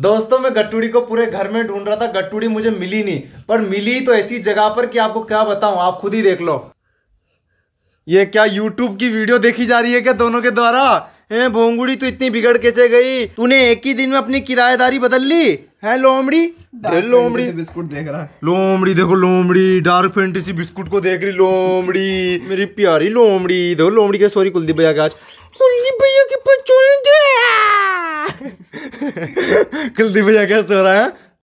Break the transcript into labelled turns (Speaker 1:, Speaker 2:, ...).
Speaker 1: दोस्तों मैं गट्टूड़ी को पूरे घर में ढूंढ रहा था गट्टूड़ी मुझे मिली नहीं पर मिली तो ऐसी जगह पर कि आपको क्या बताऊं आप खुद ही देख लो ये क्या यूट्यूब की वीडियो देखी जा रही है क्या दोनों के द्वारा है भोंगुड़ी तो इतनी बिगड़ कैसे गई तूने एक ही दिन में अपनी किराएदारी
Speaker 2: बदल ली है लोमड़ी लोमड़ी बिस्कुट देख रहा है लोमड़ी देखो लोमड़ी डार्क फैंटेसी बिस्कुट को देख रही लोमड़ी मेरी प्यारी लोमड़ी देखो लोमड़ी के सॉरी कुलदीप
Speaker 3: भैया के आज
Speaker 4: कुलदीप भैया के
Speaker 3: कुलदीप भैया क्या सो रहा है